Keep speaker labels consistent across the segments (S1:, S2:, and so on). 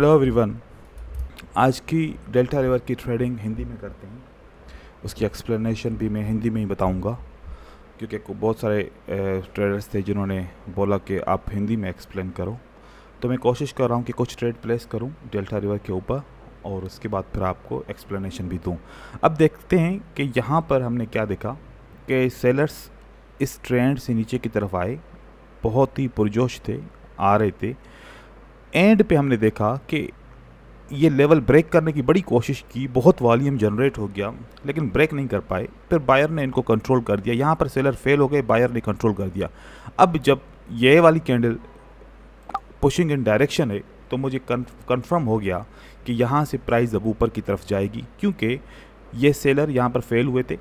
S1: hello everyone आज की delta river की ट्रेडिंग हिंदी में करते हैं उसकी एक्सप्लेनेशन भी मैं हिंदी में ही बताऊंगा क्योंकि बहुत सारे ट्रेडर्स थे जिन्होंने बोला कि आप हिंदी में एक्सप्लेन करो तो मैं कोशिश कर रहा हूँ कि कुछ ट्रेड प्लेस करूँ डेल्टा रिवर के ऊपर और उसके बाद फिर आपको एक्सप्लेनेशन भी दूँ अब देखते हैं कि यहाँ पर हमने क्या देखा कि सेलर्स इस ट्रेंड से नीचे की तरफ आए बहुत ही पुरजोश थे आ रहे थे एंड पे हमने देखा कि ये लेवल ब्रेक करने की बड़ी कोशिश की बहुत वॉल्यूम जनरेट हो गया लेकिन ब्रेक नहीं कर पाए फिर बायर ने इनको कंट्रोल कर दिया यहाँ पर सेलर फेल हो गए बायर ने कंट्रोल कर दिया अब जब ये वाली कैंडल पुशिंग इन डायरेक्शन है तो मुझे कंफर्म हो गया कि यहाँ से प्राइस अब ऊपर की तरफ जाएगी क्योंकि ये सेलर यहाँ पर फेल हुए थे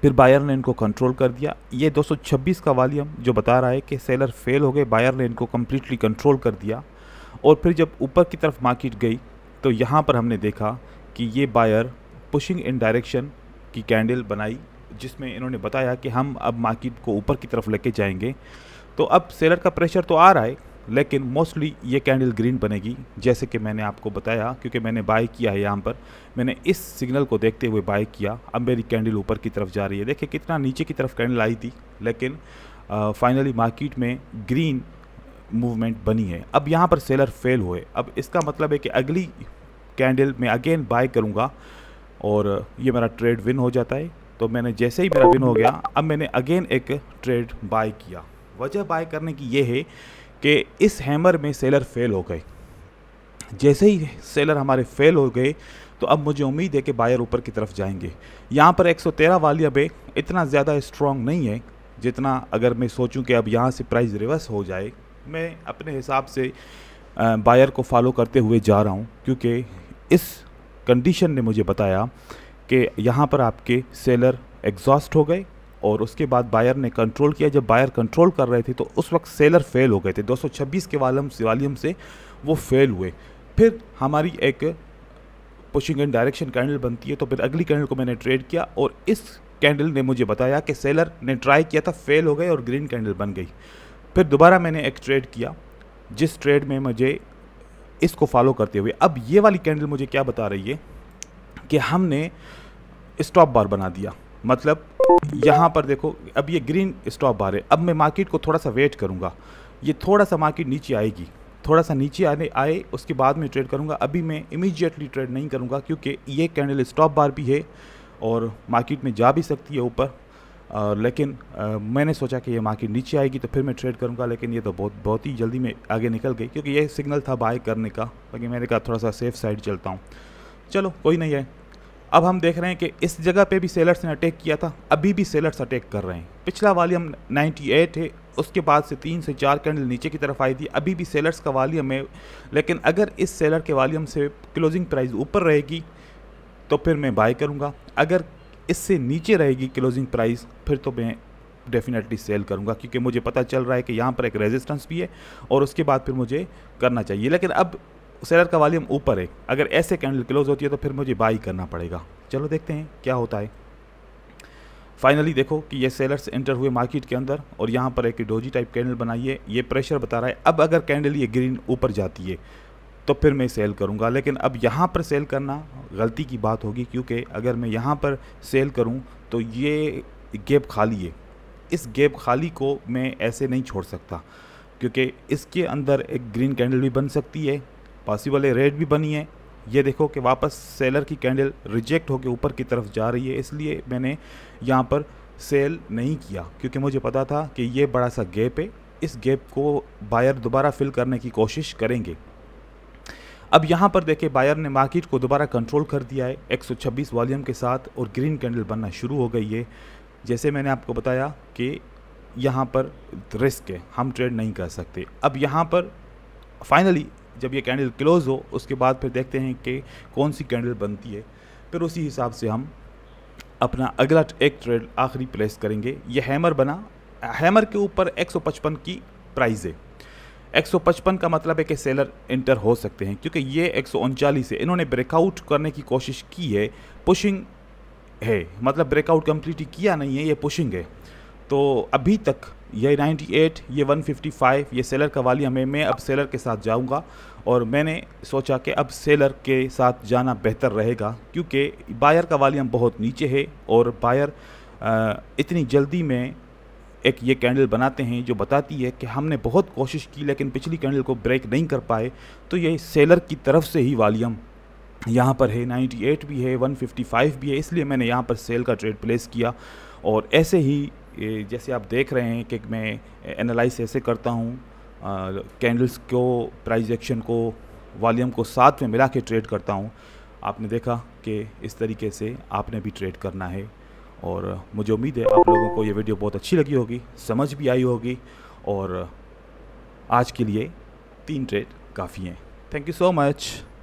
S1: फिर बायर ने इनको कंट्रोल कर दिया ये 226 का वॉल्यूम जो बता रहा है कि सेलर फेल हो गए बायर ने इनको कम्प्लीटली कंट्रोल कर दिया और फिर जब ऊपर की तरफ मार्केट गई तो यहाँ पर हमने देखा कि ये बायर पुशिंग इन डायरेक्शन की कैंडल बनाई जिसमें इन्होंने बताया कि हम अब मार्केट को ऊपर की तरफ लेके जाएंगे तो अब सेलर का प्रेशर तो आ रहा है लेकिन मोस्टली ये कैंडल ग्रीन बनेगी जैसे कि मैंने आपको बताया क्योंकि मैंने बाय किया है यहाँ पर मैंने इस सिग्नल को देखते हुए बाय किया अब मेरी कैंडल ऊपर की तरफ जा रही है देखिए कितना नीचे की तरफ कैंडल आई थी लेकिन फाइनली मार्केट में ग्रीन मूवमेंट बनी है अब यहाँ पर सेलर फेल हुए अब इसका मतलब है कि अगली कैंडल मैं अगेन बाय करूँगा और ये मेरा ट्रेड विन हो जाता है तो मैंने जैसे ही मेरा विन हो गया अब मैंने अगेन एक ट्रेड बाय किया वजह बाय करने की ये है कि इस हैमर में सेलर फेल हो गए जैसे ही सेलर हमारे फेल हो गए तो अब मुझे उम्मीद है कि बायर ऊपर की तरफ जाएंगे यहाँ पर 113 वाली अब इतना ज़्यादा स्ट्रॉन्ग नहीं है जितना अगर मैं सोचूं कि अब यहाँ से प्राइस रिवर्स हो जाए मैं अपने हिसाब से बायर को फॉलो करते हुए जा रहा हूँ क्योंकि इस कंडीशन ने मुझे बताया कि यहाँ पर आपके सेलर एग्जॉस्ट हो गए और उसके बाद बायर ने कंट्रोल किया जब बायर कंट्रोल कर रहे थे तो उस वक्त सेलर फेल हो गए थे 226 के वालम वालीम से वो फेल हुए फिर हमारी एक पुशिंग एंड डायरेक्शन कैंडल बनती है तो फिर अगली कैंडल को मैंने ट्रेड किया और इस कैंडल ने मुझे बताया कि सेलर ने ट्राई किया था फेल हो गए और ग्रीन कैंडल बन गई फिर दोबारा मैंने एक ट्रेड किया जिस ट्रेड में मुझे इसको फॉलो करते हुए अब ये वाली कैंडल मुझे क्या बता रही है कि हमने स्टॉप बार बना दिया मतलब यहाँ पर देखो अब ये ग्रीन स्टॉप बार है अब मैं मार्केट को थोड़ा सा वेट करूँगा ये थोड़ा सा मार्केट नीचे आएगी थोड़ा सा नीचे आने आए उसके बाद में ट्रेड करूँगा अभी मैं इमीजिएटली ट्रेड नहीं करूँगा क्योंकि ये कैंडल स्टॉप बार भी है और मार्केट में जा भी सकती है ऊपर और लेकिन आ, मैंने सोचा कि ये मार्केट नीचे आएगी तो फिर मैं ट्रेड करूँगा लेकिन ये तो बहुत बहुत ही जल्दी में आगे निकल गई क्योंकि ये सिग्नल था बाय करने का बाकी मैंने कहा थोड़ा सा सेफ साइड चलता हूँ चलो कोई नहीं है अब हम देख रहे हैं कि इस जगह पे भी सेलर्स ने अटैक किया था अभी भी सेलर्स अटैक कर रहे हैं पिछला नाइन्टी 98 है उसके बाद से तीन से चार कैंडल नीचे की तरफ आई थी अभी भी सेलर्स का वालीम है लेकिन अगर इस सेलर के वालीम से क्लोजिंग प्राइस ऊपर रहेगी तो फिर मैं बाय करूँगा अगर इससे नीचे रहेगी क्लोजिंग प्राइस फिर तो मैं डेफिनेटली सेल करूंगा क्योंकि मुझे पता चल रहा है कि यहाँ पर एक रेजिस्टेंस भी है और उसके बाद फिर मुझे करना चाहिए लेकिन अब सेलर का वॉल्यूम ऊपर है अगर ऐसे कैंडल क्लोज होती है तो फिर मुझे बाई करना पड़ेगा चलो देखते हैं क्या होता है फाइनली देखो कि ये सेलर्स एंटर हुए मार्केट के अंदर और यहाँ पर एक डोजी टाइप कैंडल बनाइए ये प्रेशर बता रहा है अब अगर कैंडल ये ग्रीन ऊपर जाती है तो फिर मैं सेल करूँगा लेकिन अब यहाँ पर सेल करना गलती की बात होगी क्योंकि अगर मैं यहाँ पर सेल करूँ तो ये गैप खाली है इस गैप खाली को मैं ऐसे नहीं छोड़ सकता क्योंकि इसके अंदर एक ग्रीन कैंडल भी बन सकती है पॉसिबल है रेड भी बनी है ये देखो कि वापस सेलर की कैंडल रिजेक्ट होकर ऊपर की तरफ जा रही है इसलिए मैंने यहाँ पर सेल नहीं किया क्योंकि मुझे पता था कि ये बड़ा सा गैप है इस गैप को बायर दोबारा फिल करने की कोशिश करेंगे अब यहाँ पर देखें बायर ने मार्केट को दोबारा कंट्रोल कर दिया है 126 वॉल्यूम के साथ और ग्रीन कैंडल बनना शुरू हो गई है जैसे मैंने आपको बताया कि यहाँ पर रिस्क है हम ट्रेड नहीं कर सकते अब यहाँ पर फाइनली जब ये कैंडल क्लोज़ हो उसके बाद फिर देखते हैं कि कौन सी कैंडल बनती है फिर उसी हिसाब से हम अपना अगला एक ट्रेड आखिरी प्लेस करेंगे ये हैमर बना हैमर के ऊपर 155 की प्राइस है एक का मतलब है कि सेलर इंटर हो सकते हैं क्योंकि ये एक है इन्होंने ब्रेकआउट करने की कोशिश की है पुशिंग है मतलब ब्रेकआउट कम्प्लीट किया नहीं है ये पुशिंग है तो अभी तक ये 98 ये 155 ये सेलर का वाली हमें मैं अब सेलर के साथ जाऊंगा और मैंने सोचा कि अब सेलर के साथ जाना बेहतर रहेगा क्योंकि बायर का वाली हम बहुत नीचे है और बायर इतनी जल्दी में एक ये कैंडल बनाते हैं जो बताती है कि हमने बहुत कोशिश की लेकिन पिछली कैंडल को ब्रेक नहीं कर पाए तो ये सेलर की तरफ से ही वालीम यहाँ पर है 98 भी है 155 भी है इसलिए मैंने यहाँ पर सेल का ट्रेड प्लेस किया और ऐसे ही जैसे आप देख रहे हैं कि मैं एनालाइज ऐसे करता हूँ कैंडल्स को प्राइज एक्शन को वालीम को साथ में मिला के ट्रेड करता हूँ आपने देखा कि इस तरीके से आपने भी ट्रेड करना है और मुझे उम्मीद है आप लोगों को ये वीडियो बहुत अच्छी लगी होगी समझ भी आई होगी और आज के लिए तीन ट्रेड काफ़ी हैं थैंक यू सो मच